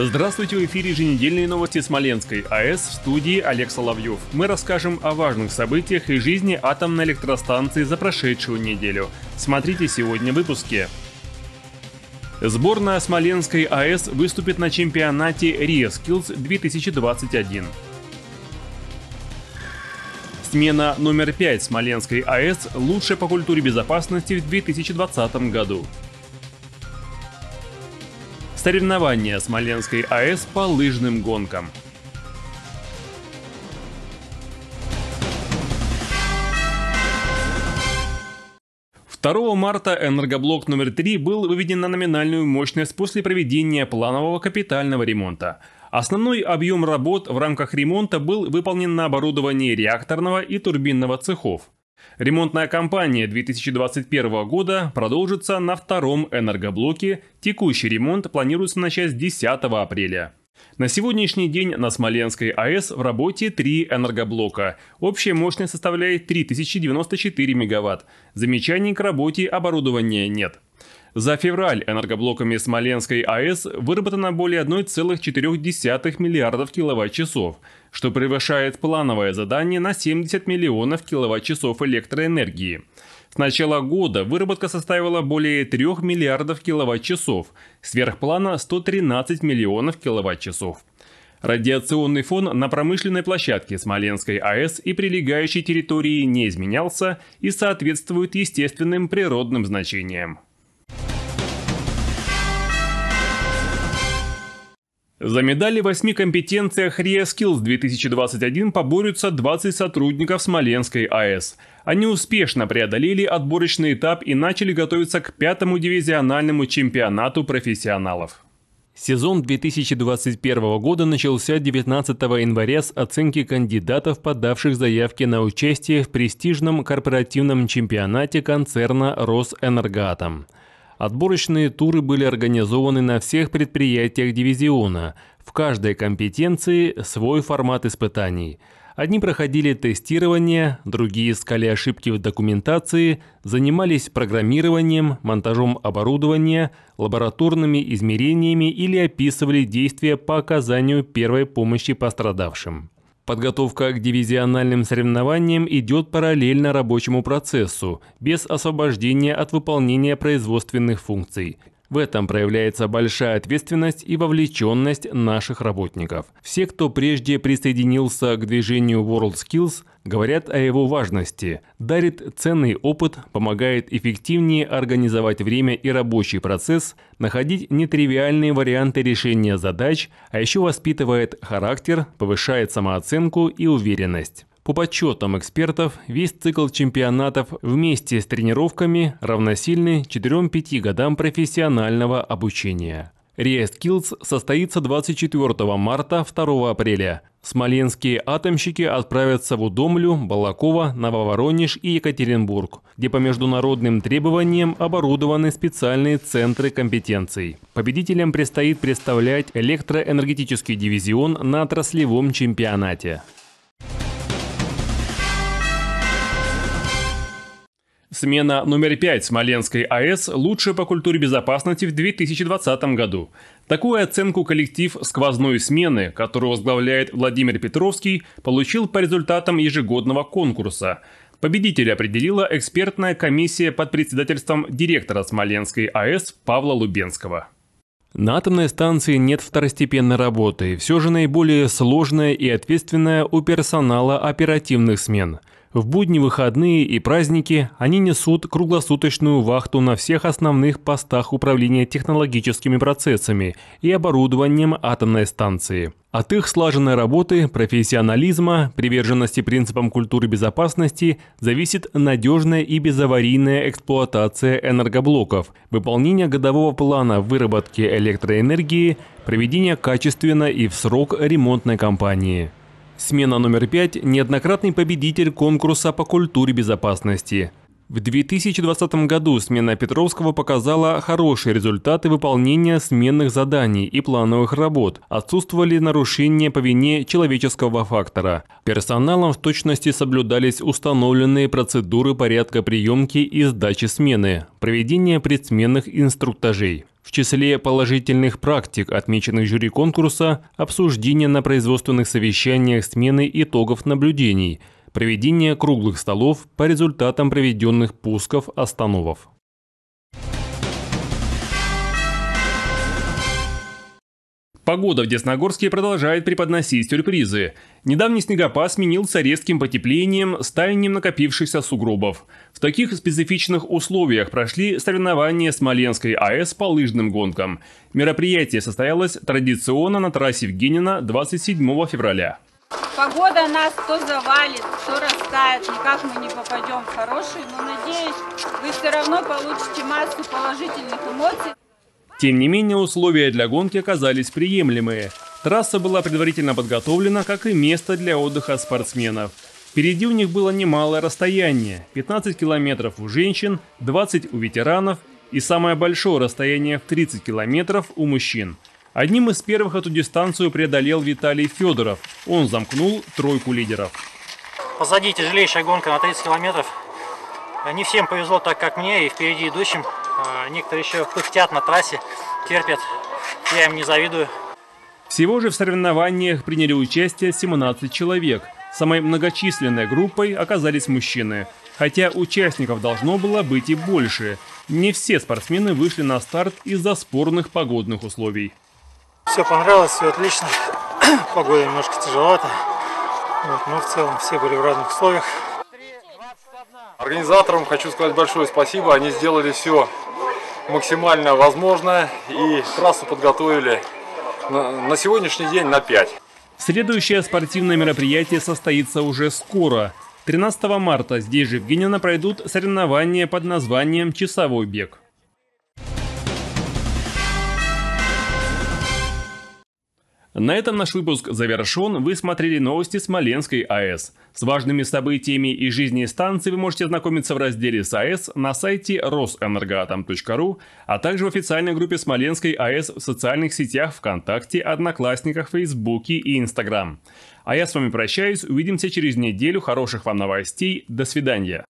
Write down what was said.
Здравствуйте, в эфире еженедельные новости Смоленской АЭС в студии Олег Соловьев. Мы расскажем о важных событиях и жизни атомной электростанции за прошедшую неделю. Смотрите сегодня в выпуске. Сборная Смоленской АЭС выступит на чемпионате RIA Skills 2021. Смена номер 5 Смоленской АЭС лучшая по культуре безопасности в 2020 году. Соревнования Смоленской АЭС по лыжным гонкам. 2 марта энергоблок номер 3 был выведен на номинальную мощность после проведения планового капитального ремонта. Основной объем работ в рамках ремонта был выполнен на оборудовании реакторного и турбинного цехов. Ремонтная кампания 2021 года продолжится на втором энергоблоке, текущий ремонт планируется начать 10 апреля. На сегодняшний день на Смоленской АЭС в работе три энергоблока. Общая мощность составляет 3094 мегаватт. Замечаний к работе оборудования нет. За февраль энергоблоками Смоленской АЭС выработано более 1,4 миллиардов киловатт-часов, что превышает плановое задание на 70 миллионов киловатт-часов электроэнергии. С начала года выработка составила более 3 миллиардов киловатт-часов, сверхплана 113 миллионов киловатт-часов. Радиационный фон на промышленной площадке Смоленской АЭС и прилегающей территории не изменялся и соответствует естественным природным значениям. За медали в восьми компетенциях RIA Skills 2021 поборются 20 сотрудников Смоленской АЭС. Они успешно преодолели отборочный этап и начали готовиться к пятому дивизиональному чемпионату профессионалов. Сезон 2021 года начался 19 января с оценки кандидатов, подавших заявки на участие в престижном корпоративном чемпионате концерна «Росэнергоатом». Отборочные туры были организованы на всех предприятиях дивизиона, в каждой компетенции свой формат испытаний. Одни проходили тестирование, другие искали ошибки в документации, занимались программированием, монтажом оборудования, лабораторными измерениями или описывали действия по оказанию первой помощи пострадавшим. Подготовка к дивизиональным соревнованиям идет параллельно рабочему процессу, без освобождения от выполнения производственных функций. В этом проявляется большая ответственность и вовлеченность наших работников. Все, кто прежде присоединился к движению WorldSkills, говорят о его важности, дарит ценный опыт, помогает эффективнее организовать время и рабочий процесс, находить нетривиальные варианты решения задач, а еще воспитывает характер, повышает самооценку и уверенность. По подсчетам экспертов, весь цикл чемпионатов вместе с тренировками равносильны 4-5 годам профессионального обучения. Реэскилз состоится 24 марта 2 апреля. Смоленские атомщики отправятся в Удомлю, Балакова, Нововоронеж и Екатеринбург, где по международным требованиям оборудованы специальные центры компетенций. Победителям предстоит представлять электроэнергетический дивизион на отраслевом чемпионате. Смена номер 5 Смоленской АЭС лучше по культуре безопасности в 2020 году. Такую оценку коллектив сквозной смены, которую возглавляет Владимир Петровский, получил по результатам ежегодного конкурса. Победителя определила экспертная комиссия под председательством директора Смоленской АЭС Павла Лубенского. На атомной станции нет второстепенной работы, все же наиболее сложная и ответственная у персонала оперативных смен – в будни, выходные и праздники они несут круглосуточную вахту на всех основных постах управления технологическими процессами и оборудованием атомной станции. От их слаженной работы, профессионализма, приверженности принципам культуры безопасности зависит надежная и безаварийная эксплуатация энергоблоков, выполнение годового плана выработки электроэнергии, проведение качественно и в срок ремонтной кампании. Смена номер пять – неоднократный победитель конкурса по культуре безопасности. В 2020 году смена Петровского показала хорошие результаты выполнения сменных заданий и плановых работ, отсутствовали нарушения по вине человеческого фактора. Персоналом в точности соблюдались установленные процедуры порядка приемки и сдачи смены, проведения предсменных инструктажей. В числе положительных практик, отмеченных жюри конкурса, обсуждение на производственных совещаниях смены итогов наблюдений, проведение круглых столов по результатам проведенных пусков остановов. Погода в Десногорске продолжает преподносить сюрпризы. Недавний снегопад сменился резким потеплением с таянием накопившихся сугробов. В таких специфичных условиях прошли соревнования Смоленской АЭС по лыжным гонкам. Мероприятие состоялось традиционно на трассе Евгенина 27 февраля. Погода нас то завалит, то растает, никак мы не попадем в хороший, но надеюсь, вы все равно получите массу положительных эмоций. Тем не менее, условия для гонки оказались приемлемые. Трасса была предварительно подготовлена, как и место для отдыха спортсменов. Впереди у них было немалое расстояние – 15 километров у женщин, 20 у ветеранов и самое большое расстояние в 30 километров у мужчин. Одним из первых эту дистанцию преодолел Виталий Федоров. Он замкнул тройку лидеров. Позади тяжелейшая гонка на 30 километров. Не всем повезло так, как мне, и впереди идущим – Некоторые еще пыхтят на трассе, терпят. Я им не завидую. Всего же в соревнованиях приняли участие 17 человек. Самой многочисленной группой оказались мужчины. Хотя участников должно было быть и больше. Не все спортсмены вышли на старт из-за спорных погодных условий. Все понравилось, все отлично. Погода немножко тяжеловата, Вот, но в целом все были в разных условиях. Организаторам хочу сказать большое спасибо. Они сделали все максимально возможно и трассу подготовили на сегодняшний день на 5. Следующее спортивное мероприятие состоится уже скоро. 13 марта здесь же в Генино пройдут соревнования под названием «Часовой бег». На этом наш выпуск завершен. Вы смотрели новости Смоленской АЭС. С важными событиями и жизни станции вы можете ознакомиться в разделе с АЭС на сайте rosenергоатом.ру, а также в официальной группе Смоленской АЭС в социальных сетях ВКонтакте, Одноклассниках, Фейсбуке и Инстаграм. А я с вами прощаюсь, увидимся через неделю, хороших вам новостей, до свидания.